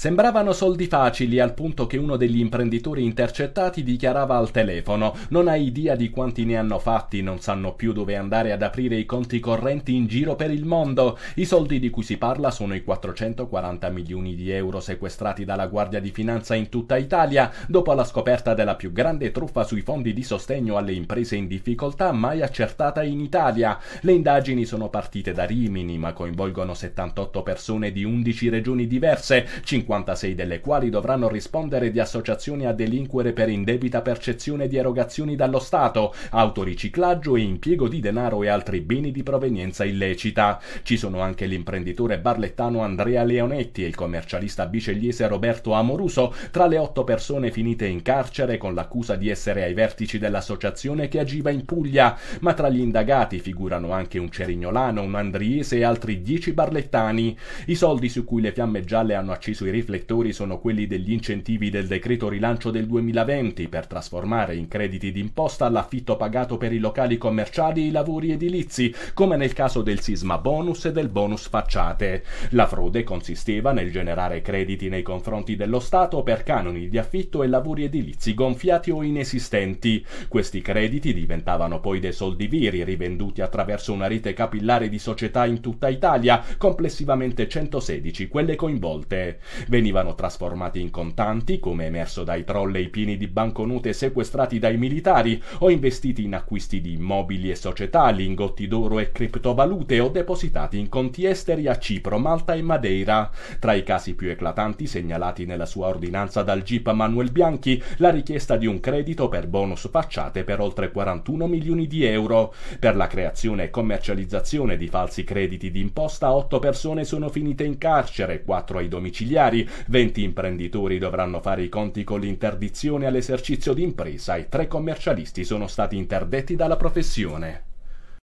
Sembravano soldi facili al punto che uno degli imprenditori intercettati dichiarava al telefono non hai idea di quanti ne hanno fatti, non sanno più dove andare ad aprire i conti correnti in giro per il mondo. I soldi di cui si parla sono i 440 milioni di euro sequestrati dalla Guardia di Finanza in tutta Italia dopo la scoperta della più grande truffa sui fondi di sostegno alle imprese in difficoltà mai accertata in Italia. Le indagini sono partite da Rimini ma coinvolgono 78 persone di 11 regioni diverse, 56 delle quali dovranno rispondere di associazioni a delinquere per indebita percezione di erogazioni dallo Stato, autoriciclaggio e impiego di denaro e altri beni di provenienza illecita. Ci sono anche l'imprenditore barlettano Andrea Leonetti e il commercialista bicelliese Roberto Amoruso, tra le otto persone finite in carcere con l'accusa di essere ai vertici dell'associazione che agiva in Puglia, ma tra gli indagati figurano anche un cerignolano, un andriese e altri dieci barlettani. I soldi su cui le fiamme gialle hanno acceso i riflettori sono quelli degli incentivi del decreto rilancio del 2020 per trasformare in crediti d'imposta l'affitto pagato per i locali commerciali e i lavori edilizi, come nel caso del sisma bonus e del bonus facciate. La frode consisteva nel generare crediti nei confronti dello Stato per canoni di affitto e lavori edilizi gonfiati o inesistenti. Questi crediti diventavano poi dei soldi viri rivenduti attraverso una rete capillare di società in tutta Italia, complessivamente 116 quelle coinvolte venivano trasformati in contanti, come emerso dai trolley pieni di banconote sequestrati dai militari, o investiti in acquisti di immobili e società, lingotti d'oro e criptovalute, o depositati in conti esteri a Cipro, Malta e Madeira. Tra i casi più eclatanti segnalati nella sua ordinanza dal GIP Manuel Bianchi, la richiesta di un credito per bonus facciate per oltre 41 milioni di euro. Per la creazione e commercializzazione di falsi crediti d'imposta, 8 persone sono finite in carcere, 4 ai domiciliari, regionali, 20 imprenditori dovranno fare i conti con l'interdizione all'esercizio d'impresa e tre commercialisti sono stati interdetti dalla professione.